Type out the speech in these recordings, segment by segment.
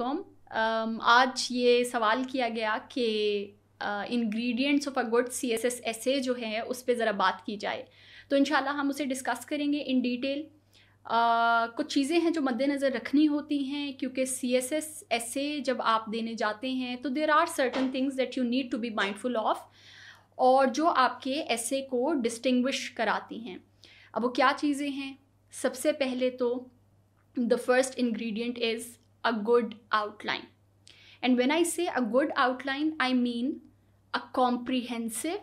Com um, आज ये सवाल किया गया कि ingredients of a good C S S essay जो है उस पर ज़रा बात की जाए तो इन हम उसे डिस्कस करेंगे इन डिटेल Uh, कुछ चीज़ें हैं जो मद्देनज़र रखनी होती हैं क्योंकि C S S essay जब आप देने जाते हैं तो there are certain things that you need to be mindful of और जो आपके एस ए को डिस्टिंग्विश कराती हैं अब वो क्या चीज़ें हैं सबसे पहले तो the first ingredient is a good outline. And when I say a good outline, I mean a comprehensive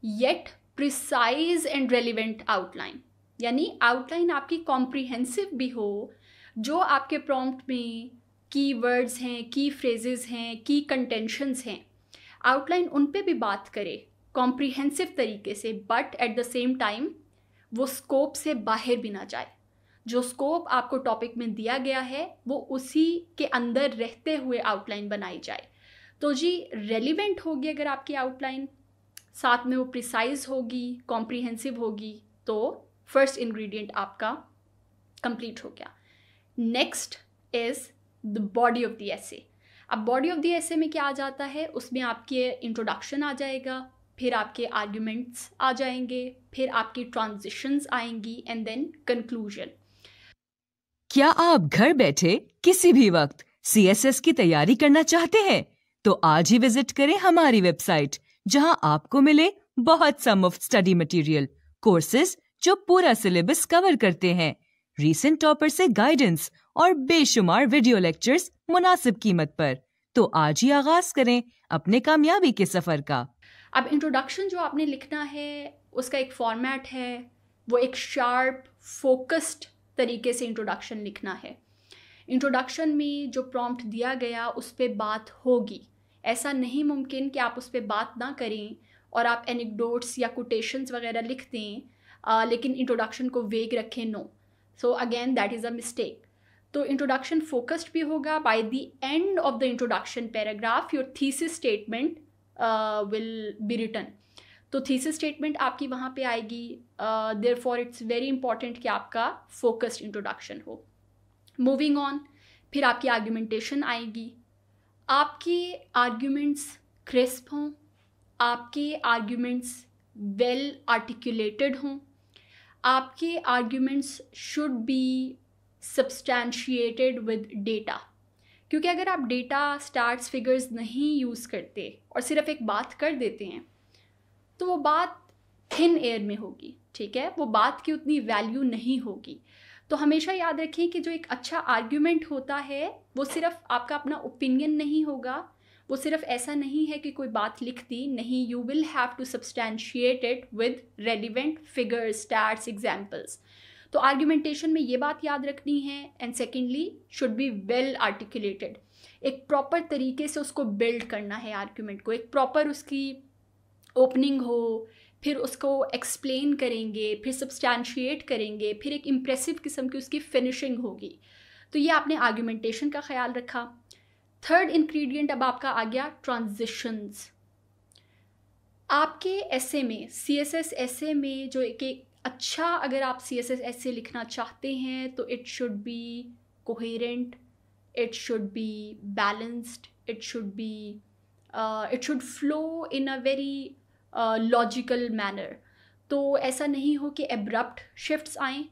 yet precise and relevant outline. यानी आउटलाइन आपकी कॉम्प्रिहेंसिव भी हो जो आपके प्रॉम्प्ट में की वर्ड्स हैं की फ्रेजेस हैं की कंटेंशंस हैं आउटलाइन उन पे भी बात करे कॉम्प्रिहेंसिव तरीके से but at the same time वो स्कोप से बाहर भी ना जाए जो स्कोप आपको टॉपिक में दिया गया है वो उसी के अंदर रहते हुए आउटलाइन बनाई जाए तो जी रेलिवेंट होगी अगर आपकी आउटलाइन साथ में वो प्रिसाइज होगी कॉम्प्रिहेंसिव होगी तो फर्स्ट इंग्रेडिएंट आपका कंप्लीट हो गया next is the body of the essay अब बॉडी ऑफ द एसे में क्या आ जाता है उसमें आपके इंट्रोडक्शन आ जाएगा फिर आपके आर्ग्यूमेंट्स आ जाएंगे फिर आपकी ट्रांजिशंस आएंगी एंड देन कंक्लूजन क्या आप घर बैठे किसी भी वक्त सीएसएस की तैयारी करना चाहते हैं तो आज ही विजिट करें हमारी वेबसाइट जहां आपको मिले बहुत सा मुफ्त स्टडी मटेरियल कोर्सेज जो पूरा सिलेबस कवर करते हैं रीसेंट टॉपर से गाइडेंस और बेशुमार वीडियो लेक्चर्स मुनासिब कीमत पर तो आज ही आगाज करें अपने कामयाबी के सफर का अब इंट्रोडक्शन जो आपने लिखना है उसका एक फॉर्मेट है वो एक शार्प फोकस्ड तरीके से इंट्रोडक्शन लिखना है इंट्रोडक्शन में जो प्रॉम्प्ट दिया गया उस पर बात होगी ऐसा नहीं मुमकिन कि आप उस पर बात ना करें और आप एनिकडोट्स या कोटेशंस वगैरह लिख दें आ, लेकिन इंट्रोडक्शन को वेग रखें no so again that is a mistake तो इंट्रोडक्शन फोकस्ड भी होगा by the end of the introduction paragraph your thesis statement will be written तो थीसिस स्टेटमेंट आपकी वहाँ पे आएगी therefore it's very important कि आपका फोकस्ड इंट्रोडक्शन हो मूविंग ऑन फिर आपकी आर्ग्यूमेंटेशन आएगी आपके आर्ग्यूमेंट्स क्रिस्प हों आपके आर्ग्यूमेंट्स वेल आर्टिकुलेटेड हों आपके arguments should be substantiated with data क्योंकि अगर आप डेटा स्टार्ट फिगर्स नहीं यूज़ करते और सिर्फ एक बात कर देते हैं तो वो बात थिन एयर में होगी ठीक है वो बात की उतनी वैल्यू नहीं होगी तो हमेशा याद रखें कि जो एक अच्छा आर्ग्यूमेंट होता है वो सिर्फ आपका अपना ओपिनियन नहीं होगा वो सिर्फ ऐसा नहीं है कि कोई बात लिख दी नहीं you will have to substantiate it with relevant figures stats examples तो आर्ग्यूमेंटेशन में ये बात याद रखनी है and secondly should be well articulated एक प्रॉपर तरीके से उसको बिल्ड करना है आर्ग्यूमेंट को एक प्रॉपर उसकी ओपनिंग हो फिर उसको एक्सप्लेन करेंगे फिर सब्सटैंशिएट करेंगे फिर एक इम्प्रेसिव किस्म की उसकी फिनिशिंग होगी तो ये आपने आर्ग्यूमेंटेशन का ख्याल रखा थर्ड इंग्रेडिएंट अब आपका आ गया ट्रांजिशंस आपके ऐसे में सी एस एस ऐसे में जो एक अच्छा अगर आप सी एस एस ऐसे लिखना चाहते हैं तो it should be coherent it should be balanced it should be it should flow in a very logical manner तो ऐसा नहीं हो कि एब्रप्ट शिफ्ट्स आएँ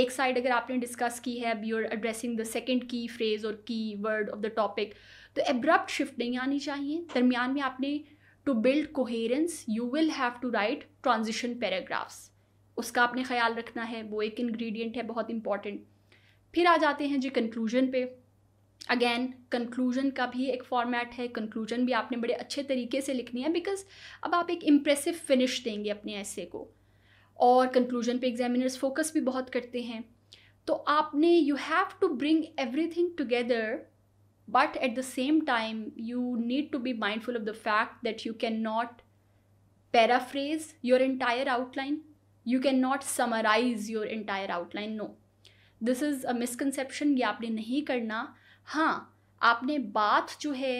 एक साइड अगर आपने डिस्कस की है you are addressing the second key phrase और key word of the topic तो एब्रप्ट शिफ्ट नहीं आनी चाहिए दरमियान में आपने to build coherence you will have to write transition paragraphs उसका आपने ख्याल रखना है वो एक इन्ग्रीडियंट है बहुत इंपॉर्टेंट फिर आ जाते हैं जी कंक्लूजन पे अगेन कंक्लूजन का भी एक फॉर्मेट है कंक्लूजन भी आपने बड़े अच्छे तरीके से लिखनी है बिकॉज अब आप एक इम्प्रेसिव फिनिश देंगे अपने ऐसे को और कंक्लूजन पे एग्जामिनर्स फोकस भी बहुत करते हैं तो आपने you have to bring everything together but at the same time you need to be mindful of the fact that you can not paraphrase your entire outline you can not summarise your entire outline no this is a misconception ये आपने नहीं करना हाँ आपने बात जो है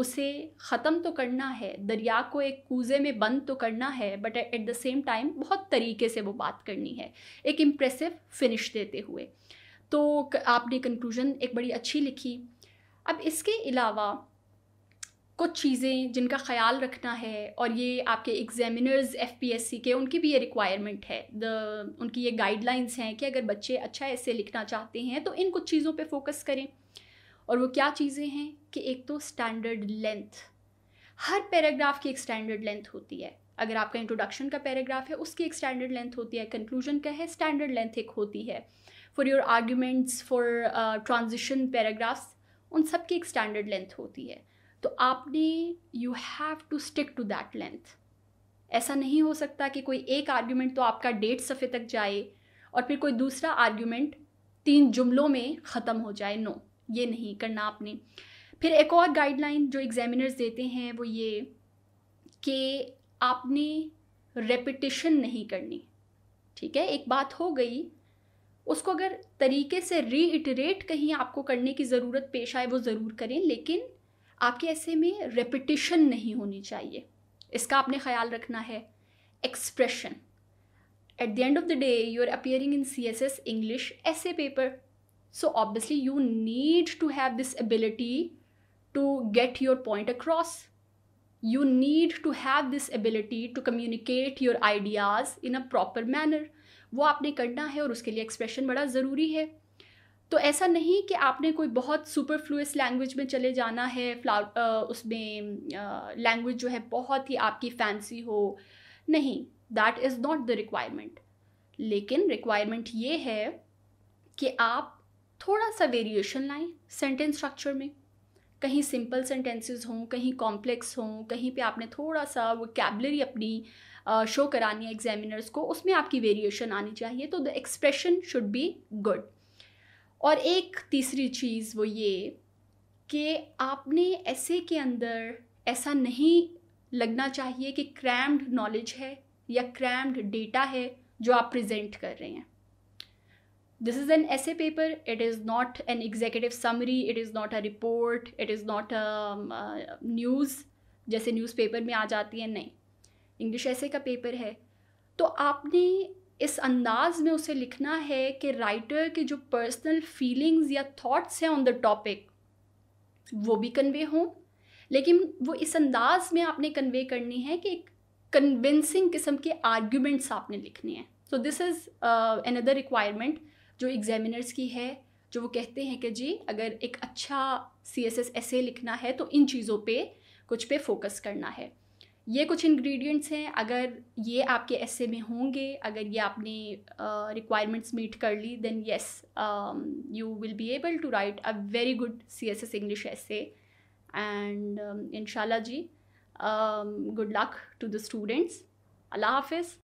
उसे ख़त्म तो करना है दरिया को एक कूजे में बंद तो करना है but at the same time बहुत तरीके से वो बात करनी है एक इम्प्रेसिव फिनिश देते हुए तो आपने कंक्लूजन एक बड़ी अच्छी लिखी अब इसके अलावा कुछ चीज़ें जिनका ख्याल रखना है और ये आपके examiners F P S C के उनकी भी ये रिक्वायरमेंट है द उनकी ये गाइडलाइंस हैं कि अगर बच्चे अच्छा ऐसे लिखना चाहते हैं तो इन कुछ चीज़ों पे फोकस करें और वो क्या चीज़ें हैं कि एक तो स्टैंडर्ड लेंथ हर पैराग्राफ की एक स्टैंडर्ड लेंथ होती है अगर आपका इंट्रोडक्शन का पैराग्राफ है उसकी एक स्टैंडर्ड लेंथ होती है कंक्लूजन का है स्टैंडर्ड लेंथ एक होती है for your arguments for transition paragraphs उन सब की एक स्टैंडर्ड लेंथ होती है तो आपने you have to stick to that length ऐसा नहीं हो सकता कि कोई एक आर्ग्यूमेंट तो आपका डेढ़ सफ़े तक जाए और फिर कोई दूसरा आर्ग्यूमेंट तीन जुमलों में ख़त्म हो जाए नो no. ये नहीं करना आपने फिर एक और गाइडलाइन जो एग्जामिनर्स देते हैं वो ये कि आपने रेपिटेशन नहीं करनी ठीक है एक बात हो गई उसको अगर तरीके से रीइटरेट कहीं आपको करने की ज़रूरत पेश आए वो ज़रूर करें लेकिन आपके ऐसे में रेपिटेशन नहीं होनी चाहिए इसका आपने ख्याल रखना है expression at the end of the day you are appearing in C S S English essay paper so obviously you need to have this ability to get your point across you need to have this ability to communicate your ideas in a proper manner वो आपने करना है और उसके लिए expression बड़ा ज़रूरी है तो ऐसा नहीं कि आपने कोई बहुत सुपर फ्लूस लैंग्वेज में चले जाना है फ्लावर उसमें लैंग्वेज जो है बहुत ही आपकी फैंसी हो नहीं that is not the requirement लेकिन रिक्वायरमेंट ये है कि आप थोड़ा सा वेरिएशन लाएं सेंटेंस स्ट्रक्चर में कहीं सिंपल सेंटेंसेस हों कहीं कॉम्प्लेक्स हों कहीं पे आपने थोड़ा सा वो कैबलरी अपनी शो करानी है एग्जामिनर्स को उसमें आपकी वेरिएशन आनी चाहिए तो the expression should be good और एक तीसरी चीज़ वो ये कि आपने ऐसे के अंदर ऐसा नहीं लगना चाहिए कि क्रैम्ड नॉलेज है या क्रैम्ड डेटा है जो आप प्रेजेंट कर रहे हैं this is an essay paper it is not an executive summary it is not a report it is not a news um, uh, जैसे न्यूज़पेपर में आ जाती है नहीं इंग्लिश ऐसे का पेपर है तो आपने इस अंदाज में उसे लिखना है कि राइटर के जो पर्सनल फीलिंग्स या थॉट्स हैं ऑन द टॉपिक वो भी कन्वे हों लेकिन वो इस अंदाज में आपने कन्वे करनी है कि एक कन्विंसिंग किस्म के आर्ग्यूमेंट्स आपने लिखने हैं so this is another requirement जो एग्जामिनर्स की है जो वो कहते हैं कि जी अगर एक अच्छा सी एस एस ऐसे लिखना है तो इन चीज़ों पे कुछ पे फोकस करना है ये कुछ इंग्रेडिएंट्स हैं अगर ये आपके ऐसे में होंगे अगर ये आपने रिक्वायरमेंट्स मीट कर ली then yes you will be able to write a very good C S S English essay and इनशाला जी good luck to the students अल्लाह हाफिज़